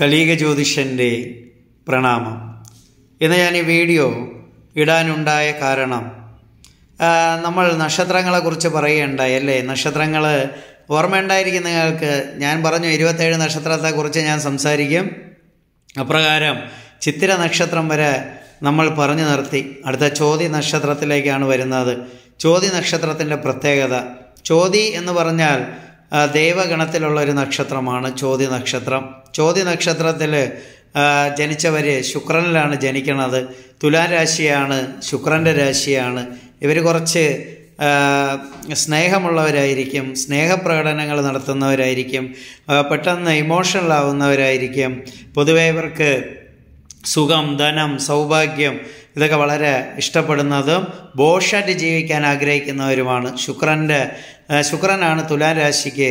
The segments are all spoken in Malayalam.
കലീക ജ്യോതിഷൻ്റെ പ്രണാമം ഇന്ന് ഞാൻ ഈ വീഡിയോ ഇടാനുണ്ടായ കാരണം നമ്മൾ നക്ഷത്രങ്ങളെക്കുറിച്ച് പറയുകയുണ്ടായി അല്ലേ നക്ഷത്രങ്ങൾ ഓർമ്മയുണ്ടായിരിക്കും നിങ്ങൾക്ക് ഞാൻ പറഞ്ഞു ഇരുപത്തേഴ് നക്ഷത്രത്തെക്കുറിച്ച് ഞാൻ സംസാരിക്കും അപ്രകാരം ചിത്തിര നക്ഷത്രം വരെ നമ്മൾ പറഞ്ഞു നിർത്തി അടുത്ത ചോതി നക്ഷത്രത്തിലേക്കാണ് വരുന്നത് ചോതി നക്ഷത്രത്തിൻ്റെ പ്രത്യേകത ചോതി എന്ന് പറഞ്ഞാൽ ദേവഗണത്തിലുള്ള ഒരു നക്ഷത്രമാണ് ചോതി നക്ഷത്രം ചോതി നക്ഷത്രത്തിൽ ജനിച്ചവർ ശുക്രനിലാണ് ജനിക്കുന്നത് തുലാരാശിയാണ് ശുക്രൻ്റെ രാശിയാണ് ഇവർ കുറച്ച് സ്നേഹമുള്ളവരായിരിക്കും സ്നേഹപ്രകടനങ്ങൾ നടത്തുന്നവരായിരിക്കും പെട്ടെന്ന് ഇമോഷണൽ ആവുന്നവരായിരിക്കും പൊതുവേ ഇവർക്ക് സുഖം ധനം സൗഭാഗ്യം ഇതൊക്കെ വളരെ ഇഷ്ടപ്പെടുന്നതും ബോഷായിട്ട് ജീവിക്കാൻ ആഗ്രഹിക്കുന്നവരുമാണ് ശുക്രൻ്റെ ശുക്രനാണ് തുലാം രാശിക്ക്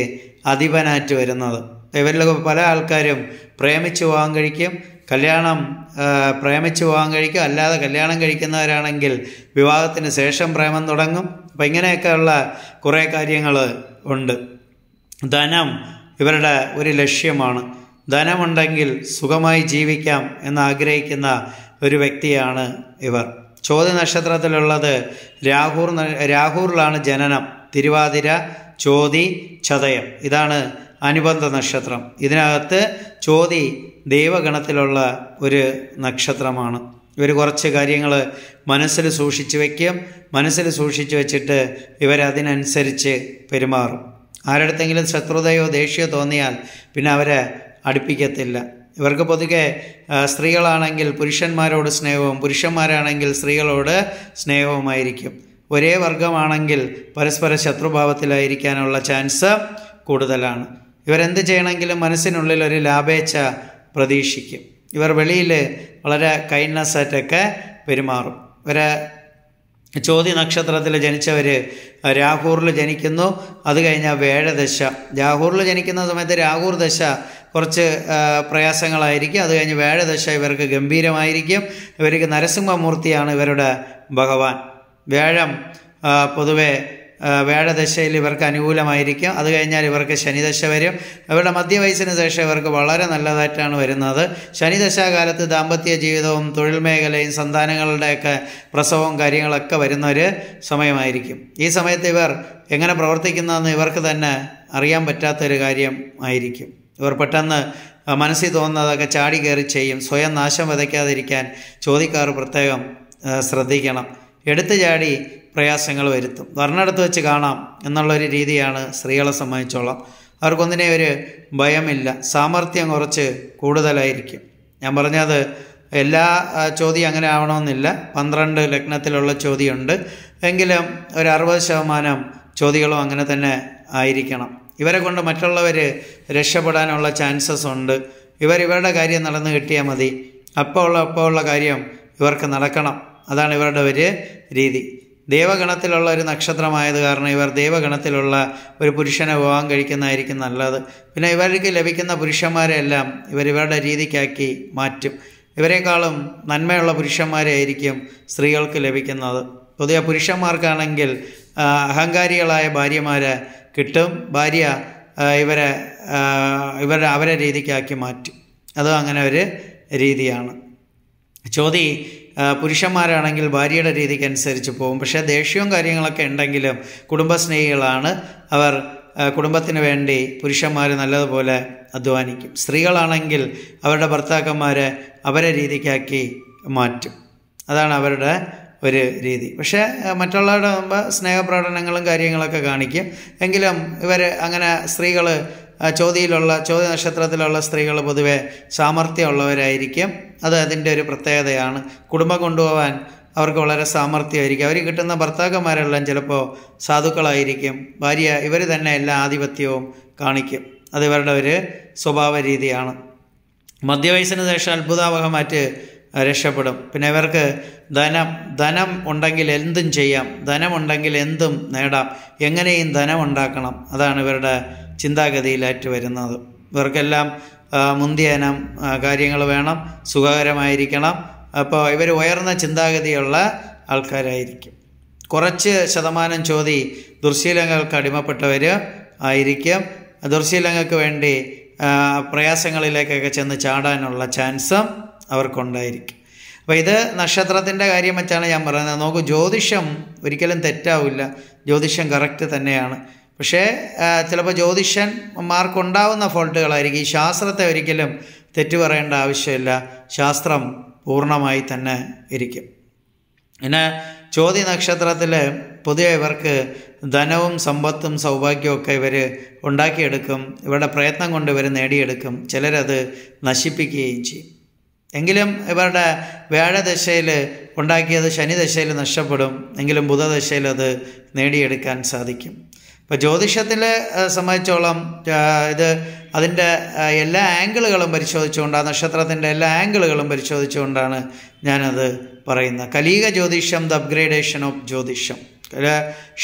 അധിപനായിട്ട് വരുന്നത് ഇവരിലൊക്കെ പല ആൾക്കാരും പ്രേമിച്ച് പോകാൻ കഴിക്കും കല്യാണം പ്രേമിച്ച് പോകാൻ കഴിക്കും അല്ലാതെ കല്യാണം കഴിക്കുന്നവരാണെങ്കിൽ വിവാഹത്തിന് ശേഷം പ്രേമം തുടങ്ങും അപ്പം ഇങ്ങനെയൊക്കെയുള്ള കുറേ കാര്യങ്ങൾ ഉണ്ട് ധനം ഇവരുടെ ഒരു ലക്ഷ്യമാണ് ധനമുണ്ടെങ്കിൽ സുഖമായി ജീവിക്കാം എന്നാഗ്രഹിക്കുന്ന ഒരു വ്യക്തിയാണ് ഇവർ ചോദ്യ നക്ഷത്രത്തിലുള്ളത് രാഹുർ രാഹുറിലാണ് ജനനം തിരുവാതിര ചോതി ചതയം ഇതാണ് അനുബന്ധ നക്ഷത്രം ഇതിനകത്ത് ചോതി ദൈവഗണത്തിലുള്ള ഒരു നക്ഷത്രമാണ് ഇവർ കുറച്ച് കാര്യങ്ങൾ മനസ്സിൽ സൂക്ഷിച്ചു വയ്ക്കും മനസ്സിൽ സൂക്ഷിച്ചു വെച്ചിട്ട് ഇവരതിനനുസരിച്ച് പെരുമാറും ആരടുത്തെങ്കിലും ശത്രുതയോ ദേഷ്യമോ തോന്നിയാൽ പിന്നെ അവരെ അടുപ്പിക്കത്തില്ല ഇവർക്ക് പൊതുവെ സ്ത്രീകളാണെങ്കിൽ പുരുഷന്മാരോട് സ്നേഹവും പുരുഷന്മാരാണെങ്കിൽ സ്ത്രീകളോട് സ്നേഹവുമായിരിക്കും ഒരേ വർഗമാണെങ്കിൽ പരസ്പര ശത്രുഭാവത്തിലായിരിക്കാനുള്ള ചാൻസ് കൂടുതലാണ് ഇവരെന്ത് ചെയ്യണമെങ്കിലും മനസ്സിനുള്ളിൽ ഒരു ലാഭേച്ഛ പ്രതീക്ഷിക്കും ഇവർ വെളിയിൽ വളരെ കൈൻഡ്നസ് ആയിട്ടൊക്കെ പെരുമാറും ഇവരെ ചോദ്യ നക്ഷത്രത്തിൽ ജനിച്ചവർ രാഹൂറിൽ ജനിക്കുന്നു അത് കഴിഞ്ഞാൽ വേഴദശ രാഹൂറിൽ ജനിക്കുന്ന സമയത്ത് രാഹൂർ ദശ കുറച്ച് പ്രയാസങ്ങളായിരിക്കും അത് കഴിഞ്ഞ് വേഴദശ ഇവർക്ക് ഗംഭീരമായിരിക്കും ഇവർക്ക് നരസിംഹമൂർത്തിയാണ് ഇവരുടെ ഭഗവാൻ വ്യാഴം പൊതുവെ വേഴദശയിൽ ഇവർക്ക് അനുകൂലമായിരിക്കും അത് കഴിഞ്ഞാൽ ഇവർക്ക് ശനിദശ വരും ഇവരുടെ മധ്യവയസ്സിന് ശേഷം ഇവർക്ക് വളരെ നല്ലതായിട്ടാണ് വരുന്നത് ശനിദശാകാലത്ത് ദാമ്പത്യ ജീവിതവും തൊഴിൽ മേഖലയും സന്താനങ്ങളുടെയൊക്കെ പ്രസവവും കാര്യങ്ങളൊക്കെ വരുന്ന ഒരു സമയമായിരിക്കും ഈ സമയത്ത് ഇവർ എങ്ങനെ പ്രവർത്തിക്കുന്നതെന്ന് ഇവർക്ക് തന്നെ അറിയാൻ പറ്റാത്തൊരു കാര്യം ആയിരിക്കും ഇവർ പെട്ടെന്ന് മനസ്സിൽ തോന്നുന്നതൊക്കെ ചാടി കയറി ചെയ്യും സ്വയം നാശം വിതയ്ക്കാതിരിക്കാൻ ചോദിക്കാർ പ്രത്യേകം ശ്രദ്ധിക്കണം എടുത്തു ചാടി പ്രയാസങ്ങൾ വരുത്തും വർണ്ണെടുത്ത് വെച്ച് കാണാം എന്നുള്ളൊരു രീതിയാണ് സ്ത്രീകളെ സംബന്ധിച്ചോളം അവർക്കൊന്നിനെ ഒരു ഭയമില്ല സാമർഥ്യം കുറച്ച് കൂടുതലായിരിക്കും ഞാൻ പറഞ്ഞത് എല്ലാ ചോദ്യം അങ്ങനെ ആവണമെന്നില്ല പന്ത്രണ്ട് ലഗ്നത്തിലുള്ള ചോദ്യമുണ്ട് എങ്കിലും ഒരു അറുപത് ശതമാനം ചോദ്യങ്ങളും അങ്ങനെ തന്നെ ആയിരിക്കണം ഇവരെ കൊണ്ട് മറ്റുള്ളവർ രക്ഷപ്പെടാനുള്ള ചാൻസസ് ഉണ്ട് ഇവർ ഇവരുടെ കാര്യം നടന്നു കിട്ടിയാൽ മതി അപ്പോൾ ഉള്ള അപ്പോൾ ഉള്ള കാര്യം ഇവർക്ക് നടക്കണം അതാണ് ഇവരുടെ ഒരു രീതി ദേവഗണത്തിലുള്ള ഒരു നക്ഷത്രമായത് കാരണം ഇവർ ദേവഗണത്തിലുള്ള ഒരു പുരുഷനെ വിവാഹം കഴിക്കുന്നതായിരിക്കും നല്ലത് പിന്നെ ഇവർക്ക് ലഭിക്കുന്ന പുരുഷന്മാരെല്ലാം ഇവർ ഇവരുടെ രീതിക്കാക്കി മാറ്റും ഇവരെക്കാളും നന്മയുള്ള പുരുഷന്മാരായിരിക്കും സ്ത്രീകൾക്ക് ലഭിക്കുന്നത് പുതിയ പുരുഷന്മാർക്കാണെങ്കിൽ അഹങ്കാരികളായ ഭാര്യമാരെ കിട്ടും ഭാര്യ ഇവരെ ഇവരെ അവരെ രീതിക്കാക്കി മാറ്റും അതും അങ്ങനെ ഒരു രീതിയാണ് ചോതി പുരുഷന്മാരാണെങ്കിൽ ഭാര്യയുടെ രീതിക്ക് അനുസരിച്ച് പോകും പക്ഷേ ദേഷ്യവും കാര്യങ്ങളൊക്കെ ഉണ്ടെങ്കിലും കുടുംബസ്നേഹികളാണ് അവർ കുടുംബത്തിന് വേണ്ടി പുരുഷന്മാർ നല്ലതുപോലെ അധ്വാനിക്കും സ്ത്രീകളാണെങ്കിൽ അവരുടെ ഭർത്താക്കന്മാരെ അവരെ രീതിക്കാക്കി മാറ്റും അതാണ് അവരുടെ ഒരു രീതി പക്ഷേ മറ്റുള്ളവരുടെ മുമ്പ് സ്നേഹപ്രകടനങ്ങളും കാര്യങ്ങളൊക്കെ കാണിക്കും എങ്കിലും ഇവർ അങ്ങനെ സ്ത്രീകൾ ചോതിയിലുള്ള ചോതി നക്ഷത്രത്തിലുള്ള സ്ത്രീകൾ പൊതുവെ സാമർഥ്യമുള്ളവരായിരിക്കും അത് അതിൻ്റെ ഒരു പ്രത്യേകതയാണ് കുടുംബം കൊണ്ടുപോകാൻ അവർക്ക് വളരെ സാമർഥ്യമായിരിക്കും അവർ കിട്ടുന്ന ഭർത്താക്കന്മാരെല്ലാം ചിലപ്പോൾ സാധുക്കളായിരിക്കും ഭാര്യ ഇവർ തന്നെ എല്ലാ ആധിപത്യവും കാണിക്കും അത് ഇവരുടെ ഒരു സ്വഭാവ രീതിയാണ് മധ്യവയസ്സിന് ശേഷം അത്ഭുതാവഹമായിട്ട് രക്ഷപ്പെടും പിന്നെ ഇവർക്ക് ധനം ധനം ഉണ്ടെങ്കിൽ എന്തും ചെയ്യാം ധനമുണ്ടെങ്കിൽ എന്തും നേടാം എങ്ങനെയും ധനം ഉണ്ടാക്കണം അതാണ് ഇവരുടെ ചിന്താഗതിയിലായിട്ട് വരുന്നത് ഇവർക്കെല്ലാം മുന്തിയനം കാര്യങ്ങൾ വേണം സുഖകരമായിരിക്കണം അപ്പോൾ ഇവർ ഉയർന്ന ചിന്താഗതിയുള്ള ആൾക്കാരായിരിക്കും കുറച്ച് ശതമാനം ചോദി ദുർശീലങ്ങൾക്ക് അടിമപ്പെട്ടവർ ആയിരിക്കും ദുർശീലങ്ങൾക്ക് വേണ്ടി പ്രയാസങ്ങളിലേക്കൊക്കെ ചെന്ന് ചാടാനുള്ള ചാൻസും അവർക്കുണ്ടായിരിക്കും അപ്പോൾ ഇത് നക്ഷത്രത്തിൻ്റെ കാര്യം വെച്ചാണ് ഞാൻ പറയുന്നത് നോക്കൂ ജ്യോതിഷം ഒരിക്കലും തെറ്റാവില്ല ജ്യോതിഷം കറക്റ്റ് തന്നെയാണ് പക്ഷേ ചിലപ്പോൾ ജ്യോതിഷന്മാർക്കുണ്ടാവുന്ന ഫോൾട്ടുകളായിരിക്കും ഈ ശാസ്ത്രത്തെ ഒരിക്കലും തെറ്റു പറയേണ്ട ആവശ്യമില്ല ശാസ്ത്രം പൂർണ്ണമായി തന്നെ ഇരിക്കും പിന്നെ ചോതി നക്ഷത്രത്തിൽ പൊതുവെ ഇവർക്ക് ധനവും സമ്പത്തും സൗഭാഗ്യവും ഒക്കെ ഇവർ ഉണ്ടാക്കിയെടുക്കും ഇവരുടെ പ്രയത്നം കൊണ്ട് ഇവർ നേടിയെടുക്കും ചിലരത് നശിപ്പിക്കുകയും ചെയ്യും എങ്കിലും ഇവരുടെ വ്യാഴദശയിൽ ഉണ്ടാക്കിയത് ശനിദശയിൽ നഷ്ടപ്പെടും എങ്കിലും ബുധദശയിൽ അത് നേടിയെടുക്കാൻ സാധിക്കും ഇപ്പോൾ ജ്യോതിഷത്തിൽ സംബന്ധിച്ചോളം ഇത് അതിൻ്റെ എല്ലാ ആംഗിളുകളും പരിശോധിച്ചുകൊണ്ട് ആ നക്ഷത്രത്തിൻ്റെ എല്ലാ ആംഗിളുകളും പരിശോധിച്ചുകൊണ്ടാണ് ഞാനത് പറയുന്നത് കലീക ജ്യോതിഷം ദ അപ്ഗ്രേഡേഷൻ ഓഫ് ജ്യോതിഷം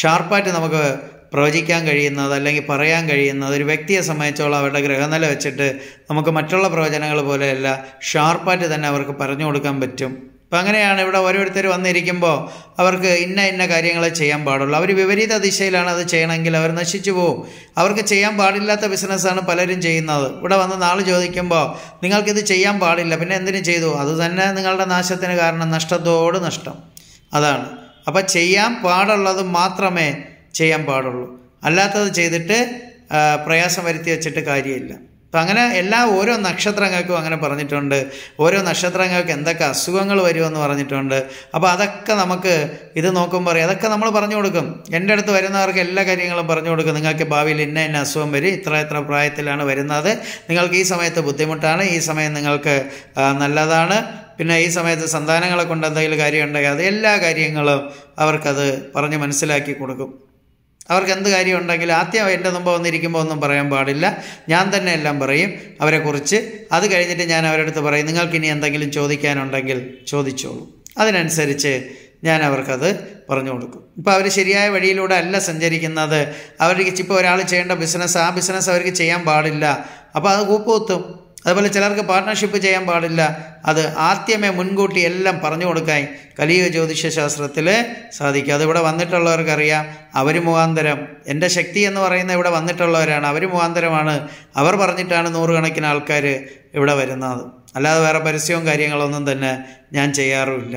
ഷാർപ്പായിട്ട് നമുക്ക് പ്രവചിക്കാൻ കഴിയുന്നത് അല്ലെങ്കിൽ പറയാൻ കഴിയുന്നത് ഒരു വ്യക്തിയെ സംബന്ധിച്ചോളം അവരുടെ ഗ്രഹനില വെച്ചിട്ട് നമുക്ക് മറ്റുള്ള പ്രവചനങ്ങൾ പോലെയല്ല ഷാർപ്പായിട്ട് തന്നെ അവർക്ക് പറഞ്ഞു കൊടുക്കാൻ പറ്റും അപ്പം അങ്ങനെയാണ് ഇവിടെ ഓരോരുത്തർ വന്നിരിക്കുമ്പോൾ അവർക്ക് ഇന്ന ഇന്ന കാര്യങ്ങളെ ചെയ്യാൻ പാടുള്ളൂ അവർ വിപരീത ദിശയിലാണ് അത് ചെയ്യണമെങ്കിൽ അവർ നശിച്ചു പോകും അവർക്ക് ചെയ്യാൻ പാടില്ലാത്ത ബിസിനസ്സാണ് പലരും ചെയ്യുന്നത് ഇവിടെ വന്ന് നാൾ ചോദിക്കുമ്പോൾ നിങ്ങൾക്കിത് ചെയ്യാൻ പാടില്ല പിന്നെ എന്തിനു ചെയ്തു അത് തന്നെ നിങ്ങളുടെ നാശത്തിന് കാരണം നഷ്ടത്തോട് നഷ്ടം അതാണ് അപ്പം ചെയ്യാൻ പാടുള്ളത് മാത്രമേ ചെയ്യാൻ പാടുള്ളൂ അല്ലാത്തത് ചെയ്തിട്ട് പ്രയാസം വരുത്തി വെച്ചിട്ട് കാര്യമില്ല അപ്പം അങ്ങനെ എല്ലാ ഓരോ നക്ഷത്രങ്ങൾക്കും അങ്ങനെ പറഞ്ഞിട്ടുണ്ട് ഓരോ നക്ഷത്രങ്ങൾക്ക് എന്തൊക്കെ അസുഖങ്ങൾ വരുമെന്ന് പറഞ്ഞിട്ടുണ്ട് അപ്പോൾ അതൊക്കെ നമുക്ക് ഇത് നോക്കുമ്പോൾ പറയും അതൊക്കെ നമ്മൾ പറഞ്ഞു കൊടുക്കും എൻ്റെ അടുത്ത് വരുന്നവർക്ക് എല്ലാ കാര്യങ്ങളും പറഞ്ഞു കൊടുക്കും നിങ്ങൾക്ക് ഭാവിയിൽ ഇന്ന ഇന്ന അസുഖം വരും ഇത്ര ഇത്ര പ്രായത്തിലാണ് വരുന്നത് നിങ്ങൾക്ക് ഈ സമയത്ത് ബുദ്ധിമുട്ടാണ് ഈ സമയം നിങ്ങൾക്ക് നല്ലതാണ് പിന്നെ ഈ സമയത്ത് സന്താനങ്ങളെ കൊണ്ട് എന്തെങ്കിലും കാര്യമുണ്ടെങ്കിൽ അത് എല്ലാ കാര്യങ്ങളും അവർക്കത് പറഞ്ഞ് മനസ്സിലാക്കി കൊടുക്കും അവർക്ക് എന്ത് കാര്യം ഉണ്ടെങ്കിലും ആദ്യം എൻ്റെ മുമ്പ് വന്നിരിക്കുമ്പോൾ ഒന്നും പറയാൻ പാടില്ല ഞാൻ തന്നെ എല്ലാം പറയും അവരെക്കുറിച്ച് അത് കഴിഞ്ഞിട്ട് ഞാൻ അടുത്ത് പറയും നിങ്ങൾക്ക് ഇനി എന്തെങ്കിലും ചോദിക്കാനുണ്ടെങ്കിൽ ചോദിച്ചോളൂ അതിനനുസരിച്ച് ഞാൻ അവർക്കത് പറഞ്ഞു കൊടുക്കും ഇപ്പോൾ അവർ ശരിയായ വഴിയിലൂടെ അല്ല സഞ്ചരിക്കുന്നത് അവർക്ക് ഇപ്പോൾ ഒരാൾ ചെയ്യേണ്ട ബിസിനസ് ആ ബിസിനസ് അവർക്ക് ചെയ്യാൻ പാടില്ല അപ്പോൾ അത് കൂപ്പുകുത്തും അതുപോലെ ചിലർക്ക് പാർട്ട്ണർഷിപ്പ് ചെയ്യാൻ പാടില്ല അത് ആദ്യമേ മുൻകൂട്ടി എല്ലാം പറഞ്ഞു കൊടുക്കാൻ കലിയ ജ്യോതിഷ ശാസ്ത്രത്തിൽ സാധിക്കും അതിവിടെ വന്നിട്ടുള്ളവർക്കറിയാം അവർ മുഖാന്തരം എൻ്റെ ശക്തി എന്ന് പറയുന്ന ഇവിടെ വന്നിട്ടുള്ളവരാണ് അവർ മുഖാന്തരമാണ് അവർ പറഞ്ഞിട്ടാണ് നൂറുകണക്കിന് ആൾക്കാർ ഇവിടെ വരുന്നത് അല്ലാതെ വേറെ പരസ്യവും കാര്യങ്ങളൊന്നും തന്നെ ഞാൻ ചെയ്യാറുമില്ല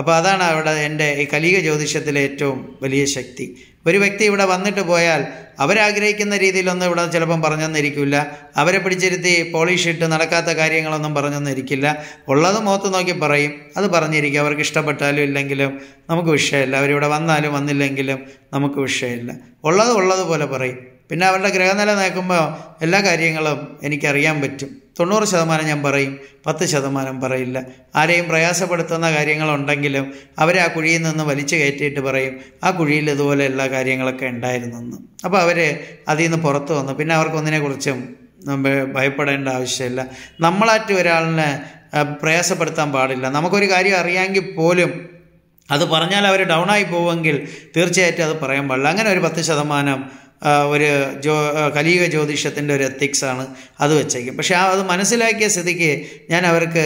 അപ്പോൾ അതാണ് അവിടെ എൻ്റെ ഈ കലിക ജ്യോതിഷത്തിലെ ഏറ്റവും വലിയ ശക്തി ഒരു വ്യക്തി ഇവിടെ വന്നിട്ട് പോയാൽ അവരാഗ്രഹിക്കുന്ന രീതിയിലൊന്നും ഇവിടെ ചിലപ്പം പറഞ്ഞെന്നിരിക്കില്ല അവരെ പിടിച്ചിരുത്തി പോളിഷ് ഇട്ട് നടക്കാത്ത കാര്യങ്ങളൊന്നും പറഞ്ഞെന്നിരിക്കില്ല ഉള്ളത് മുഖത്ത് നോക്കി പറയും അത് പറഞ്ഞിരിക്കും അവർക്ക് ഇഷ്ടപ്പെട്ടാലും ഇല്ലെങ്കിലും നമുക്ക് വിഷയമില്ല അവരിവിടെ വന്നാലും വന്നില്ലെങ്കിലും നമുക്ക് വിഷയമില്ല ഉള്ളത് ഉള്ളതുപോലെ പറയും പിന്നെ അവരുടെ ഗ്രഹനില നോക്കുമ്പോൾ എല്ലാ കാര്യങ്ങളും എനിക്കറിയാൻ പറ്റും തൊണ്ണൂറ് ശതമാനം ഞാൻ പറയും പത്ത് ശതമാനം പറയില്ല ആരെയും പ്രയാസപ്പെടുത്തുന്ന കാര്യങ്ങളുണ്ടെങ്കിലും അവരെ ആ കുഴിയിൽ നിന്ന് വലിച്ചു കയറ്റിയിട്ട് പറയും ആ കുഴിയിൽ ഇതുപോലെ എല്ലാ കാര്യങ്ങളൊക്കെ ഉണ്ടായിരുന്നെന്ന് അപ്പോൾ അവർ അതിൽ നിന്ന് പുറത്തു വന്നു പിന്നെ അവർക്കൊന്നിനെക്കുറിച്ചും ഭയപ്പെടേണ്ട ആവശ്യമില്ല നമ്മളാറ്റ് ഒരാളിനെ പ്രയാസപ്പെടുത്താൻ പാടില്ല നമുക്കൊരു കാര്യം അറിയാമെങ്കിൽ പോലും അത് പറഞ്ഞാൽ അവർ ഡൗണായി പോവുമെങ്കിൽ തീർച്ചയായിട്ടും അത് പറയാൻ പാടില്ല അങ്ങനെ ഒരു പത്ത് ശതമാനം ഒരു ജ്യോ കലിയുക ജ്യോതിഷത്തിൻ്റെ ഒരു എത്തിക്സാണ് അത് വെച്ചേക്കും പക്ഷേ ആ അത് മനസ്സിലാക്കിയ സ്ഥിതിക്ക് ഞാൻ അവർക്ക്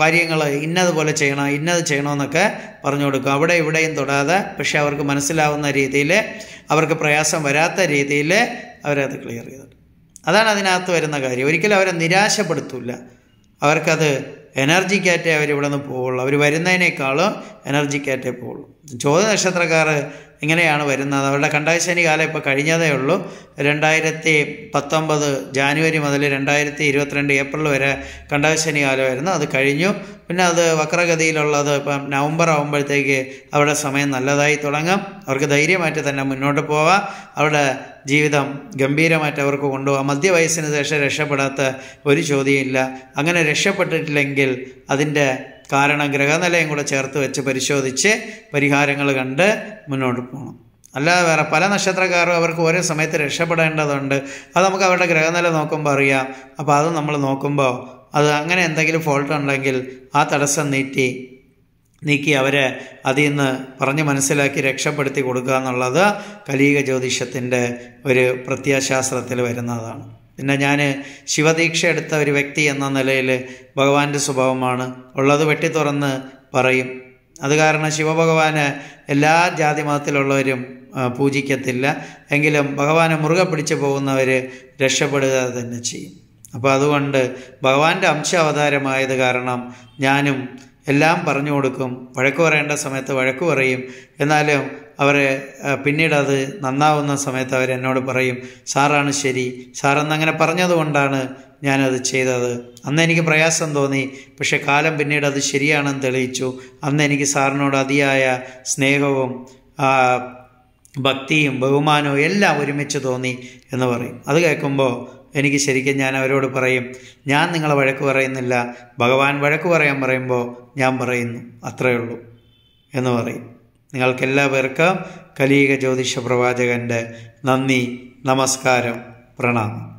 കാര്യങ്ങൾ ഇന്നതുപോലെ ചെയ്യണം ഇന്നത് ചെയ്യണമെന്നൊക്കെ പറഞ്ഞു കൊടുക്കും അവിടെ ഇവിടെയും തൊടാതെ പക്ഷേ അവർക്ക് മനസ്സിലാവുന്ന രീതിയിൽ അവർക്ക് പ്രയാസം വരാത്ത രീതിയിൽ അവരത് ക്ലിയർ ചെയ്തു അതാണ് അതിനകത്ത് വരുന്ന കാര്യം ഒരിക്കലും അവരെ നിരാശപ്പെടുത്തില്ല അവർക്കത് എനർജിക്കായിട്ടേ അവരിവിടെ നിന്ന് പോവുള്ളൂ അവർ വരുന്നതിനേക്കാളും എനർജിക്കായിട്ടേ പോവുള്ളൂ ചോദ്യ നക്ഷത്രക്കാർ ഇങ്ങനെയാണ് വരുന്നത് അവരുടെ കണ്ടാശനി കാലം ഇപ്പോൾ കഴിഞ്ഞതേ ഉള്ളൂ രണ്ടായിരത്തി പത്തൊമ്പത് ജാനുവരി മുതൽ രണ്ടായിരത്തി ഇരുപത്തിരണ്ട് ഏപ്രിൽ വരെ കണ്ടാശനി കാലമായിരുന്നു അത് കഴിഞ്ഞു പിന്നെ അത് വക്രഗതിയിലുള്ളത് ഇപ്പം നവംബർ ആകുമ്പോഴത്തേക്ക് അവരുടെ സമയം നല്ലതായി തുടങ്ങും അവർക്ക് ധൈര്യമായിട്ട് തന്നെ മുന്നോട്ട് പോവാം അവരുടെ ജീവിതം ഗംഭീരമായിട്ട് അവർക്ക് കൊണ്ടുപോകാം മധ്യവയസ്സിന് ശേഷം രക്ഷപ്പെടാത്ത ഒരു ചോദ്യമില്ല അങ്ങനെ രക്ഷപ്പെട്ടിട്ടില്ലെങ്കിൽ അതിൻ്റെ കാരണം ഗ്രഹനിലയും കൂടെ ചേർത്ത് വെച്ച് പരിശോധിച്ച് പരിഹാരങ്ങൾ കണ്ട് മുന്നോട്ട് പോകണം അല്ലാതെ വേറെ പല നക്ഷത്രക്കാരും അവർക്ക് ഓരോ സമയത്ത് രക്ഷപ്പെടേണ്ടതുണ്ട് അത് നമുക്ക് അവരുടെ ഗ്രഹനില നോക്കുമ്പോൾ അറിയാം അപ്പോൾ അത് നമ്മൾ നോക്കുമ്പോൾ അത് അങ്ങനെ എന്തെങ്കിലും ഫോൾട്ട് ഉണ്ടെങ്കിൽ ആ തടസ്സം നീട്ടി നീക്കി അവരെ അതിൽ നിന്ന് പറഞ്ഞ് മനസ്സിലാക്കി രക്ഷപ്പെടുത്തി കൊടുക്കുക എന്നുള്ളത് കലീക ജ്യോതിഷത്തിൻ്റെ ഒരു പ്രത്യാശാസ്ത്രത്തിൽ വരുന്നതാണ് പിന്നെ ഞാൻ ശിവദീക്ഷ എടുത്ത ഒരു വ്യക്തി എന്ന നിലയിൽ ഭഗവാന്റെ സ്വഭാവമാണ് ഉള്ളത് വെട്ടി തുറന്ന് പറയും അത് കാരണം ശിവഭഗവാന് എല്ലാ ജാതി മതത്തിലുള്ളവരും പൂജിക്കത്തില്ല എങ്കിലും ഭഗവാനെ മുറുകെ പിടിച്ചു പോകുന്നവർ രക്ഷപ്പെടുക തന്നെ ചെയ്യും അപ്പോൾ അതുകൊണ്ട് ഭഗവാന്റെ അംശ അവതാരമായത് കാരണം ഞാനും എല്ലാം പറഞ്ഞു കൊടുക്കും വഴക്ക് പറയേണ്ട സമയത്ത് വഴക്ക് പറയും എന്നാലും അവരെ പിന്നീട് അത് നന്നാവുന്ന സമയത്ത് എന്നോട് പറയും സാറാണ് ശരി സാറെന്നങ്ങനെ പറഞ്ഞതുകൊണ്ടാണ് ഞാനത് ചെയ്തത് അന്ന് എനിക്ക് പ്രയാസം തോന്നി പക്ഷെ കാലം പിന്നീട് അത് ശരിയാണെന്ന് തെളിയിച്ചു അന്ന് എനിക്ക് സാറിനോട് അതിയായ സ്നേഹവും ഭക്തിയും ബഹുമാനവും എല്ലാം ഒരുമിച്ച് തോന്നി എന്ന് പറയും അത് കേൾക്കുമ്പോൾ എനിക്ക് ശരിക്കും ഞാൻ അവരോട് പറയും ഞാൻ നിങ്ങളെ വഴക്ക് പറയുന്നില്ല ഭഗവാൻ വഴക്ക് പറയാൻ പറയുമ്പോൾ ഞാൻ പറയുന്നു അത്രയേ ഉള്ളൂ എന്ന് പറയും നിങ്ങൾക്കെല്ലാവർക്കും കലീക ജ്യോതിഷ പ്രവാചകൻ്റെ നന്ദി നമസ്കാരം പ്രണാമം